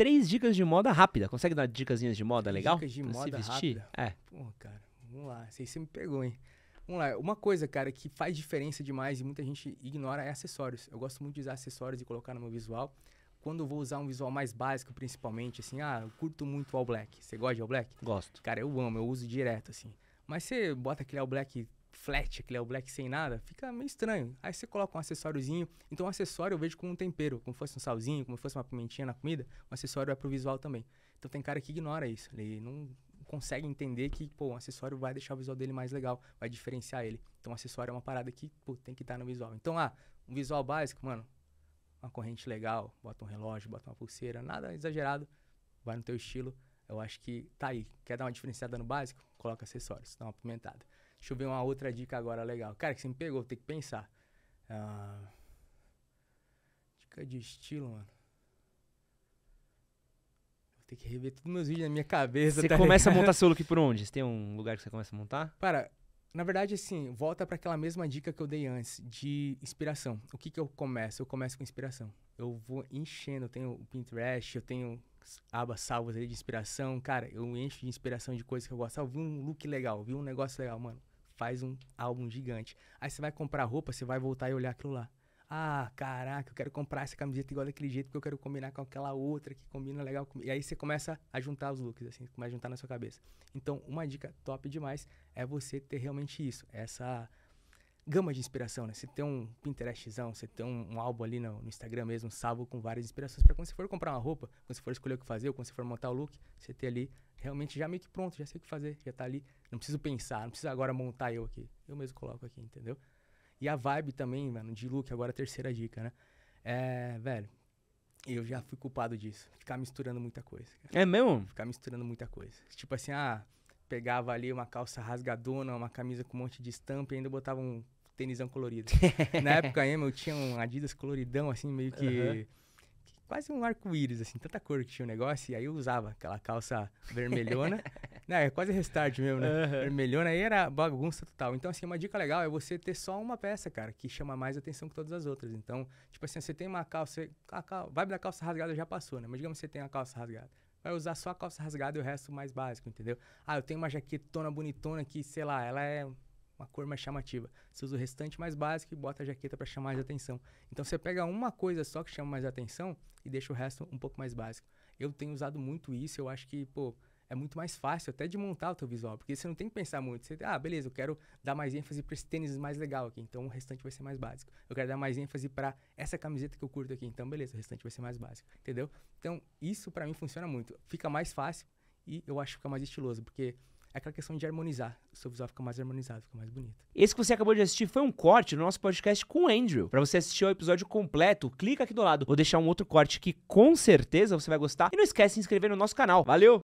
três dicas de moda rápida. Consegue dar dicasinhas de moda legal? Dicas de pra moda se vestir? rápida? É. Pô, cara, vamos lá. Sei se você me pegou, hein? Vamos lá. Uma coisa, cara, que faz diferença demais e muita gente ignora é acessórios. Eu gosto muito de usar acessórios e colocar no meu visual. Quando eu vou usar um visual mais básico, principalmente, assim, ah, eu curto muito All Black. Você gosta de All Black? Gosto. Cara, eu amo, eu uso direto, assim. Mas você bota aquele All Black flat, aquele é o black sem nada, fica meio estranho. Aí você coloca um acessóriozinho. Então, um acessório eu vejo como um tempero, como fosse um salzinho, como fosse uma pimentinha na comida. O um acessório é pro visual também. Então, tem cara que ignora isso. Ele não consegue entender que, pô, um acessório vai deixar o visual dele mais legal, vai diferenciar ele. Então, um acessório é uma parada que, pô, tem que estar tá no visual. Então, ah, um visual básico, mano, uma corrente legal, bota um relógio, bota uma pulseira, nada exagerado, vai no teu estilo. Eu acho que tá aí. Quer dar uma diferenciada no básico? Coloca acessórios, dá uma pimentada. Deixa eu ver uma outra dica agora legal. Cara, que você me pegou, tem que pensar. Ah, dica de estilo, mano. Vou ter que rever todos meus vídeos na minha cabeça. Você tá começa ligado? a montar seu look por onde? Você tem um lugar que você começa a montar? Para, na verdade, assim, volta para aquela mesma dica que eu dei antes, de inspiração. O que, que eu começo? Eu começo com inspiração. Eu vou enchendo, eu tenho o Pinterest, eu tenho abas salvas ali de inspiração. Cara, eu encho de inspiração de coisas que eu gosto. Ah, eu vi um look legal, vi um negócio legal, mano faz um álbum gigante. Aí você vai comprar roupa, você vai voltar e olhar aquilo lá. Ah, caraca, eu quero comprar essa camiseta igual daquele jeito, porque eu quero combinar com aquela outra que combina legal comigo. E aí você começa a juntar os looks, assim, começa a juntar na sua cabeça. Então, uma dica top demais é você ter realmente isso, essa gama de inspiração, né? Você tem um Pinterestzão, você tem um, um álbum ali no, no, Instagram mesmo, salvo com várias inspirações para quando você for comprar uma roupa, quando você for escolher o que fazer, ou quando você for montar o look, você ter ali realmente já meio que pronto, já sei o que fazer, já tá ali, não preciso pensar, não preciso agora montar eu aqui. Eu mesmo coloco aqui, entendeu? E a vibe também, mano, de look, agora a terceira dica, né? É, velho, eu já fui culpado disso, ficar misturando muita coisa. Cara. É mesmo? Ficar misturando muita coisa. Tipo assim, ah, pegava ali uma calça rasgadona, uma camisa com um monte de estampa e ainda botava um tênisão colorido. Na época mesmo eu tinha um Adidas coloridão, assim, meio que. Uhum. Quase um arco-íris, assim, tanta cor que tinha o negócio, e aí eu usava aquela calça vermelhona. né, é quase restart mesmo, né? Uhum. Vermelhona, aí era bagunça total. Então, assim, uma dica legal é você ter só uma peça, cara, que chama mais atenção que todas as outras. Então, tipo assim, você tem uma calça, a vibe da calça rasgada já passou, né? Mas digamos que você tem uma calça rasgada vai usar só a calça rasgada e o resto mais básico, entendeu? Ah, eu tenho uma jaquetona bonitona que, sei lá, ela é uma cor mais chamativa. Você usa o restante mais básico e bota a jaqueta para chamar mais atenção. Então você pega uma coisa só que chama mais atenção e deixa o resto um pouco mais básico. Eu tenho usado muito isso, eu acho que, pô, é muito mais fácil até de montar o teu visual, porque você não tem que pensar muito. Você, ah, beleza, eu quero dar mais ênfase para esse tênis mais legal aqui, então o restante vai ser mais básico. Eu quero dar mais ênfase para essa camiseta que eu curto aqui, então beleza, o restante vai ser mais básico, entendeu? Então, isso para mim funciona muito. Fica mais fácil e eu acho que fica mais estiloso, porque é aquela questão de harmonizar. O seu visual fica mais harmonizado, fica mais bonito. Esse que você acabou de assistir foi um corte no nosso podcast com o Andrew. Para você assistir o episódio completo, clica aqui do lado. Vou deixar um outro corte que com certeza você vai gostar. E não esquece de se inscrever no nosso canal. Valeu!